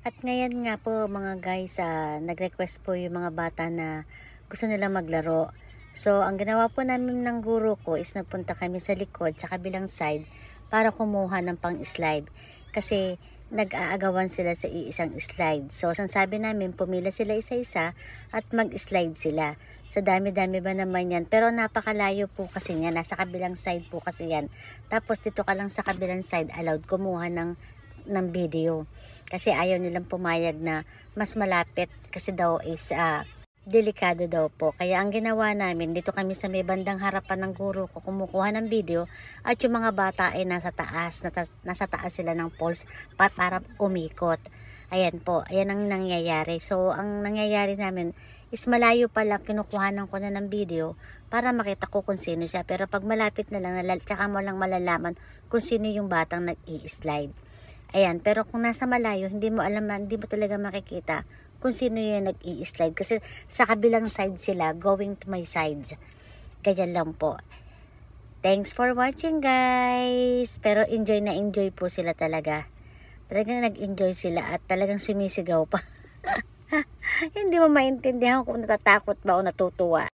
At ngayon nga po mga guys, uh, nag-request po yung mga bata na gusto nila maglaro. So, ang ginawa po namin ng guro ko is napunta kami sa likod, sa kabilang side, para kumuha ng pang-slide. Kasi nag-aagawan sila sa iisang slide. So, ang sabi namin, pumila sila isa-isa at mag-slide sila. Sa so, dami-dami ba naman yan? Pero napakalayo po kasi niya. Nasa kabilang side po kasi yan. Tapos, dito ka lang sa kabilang side, allowed kumuha ng, ng video. Kasi ayaw nilang pumayag na mas malapit kasi daw is uh, delikado daw po. Kaya ang ginawa namin, dito kami sa may bandang harapan ng guro ko, kumukuha ng video at yung mga bata ay nasa taas, nata, nasa taas sila ng poles pa, para umikot. Ayan po, ayan ang nangyayari. So, ang nangyayari namin is malayo pala kinukuhanan ko na ng video para makita ko kung sino siya. Pero pag malapit na lang, tsaka mo lang malalaman kung sino yung batang nag-i-slide. Ayan, pero kung nasa malayo, hindi mo alam, hindi mo talaga makikita kung sino yung nag-i-slide. Kasi sa kabilang side sila, going to my sides. Kaya lang po. Thanks for watching guys! Pero enjoy na enjoy po sila talaga. Talagang nag-enjoy sila at talagang sumisigaw pa. hindi mo maintindihan kung natatakot ba o natutuwa.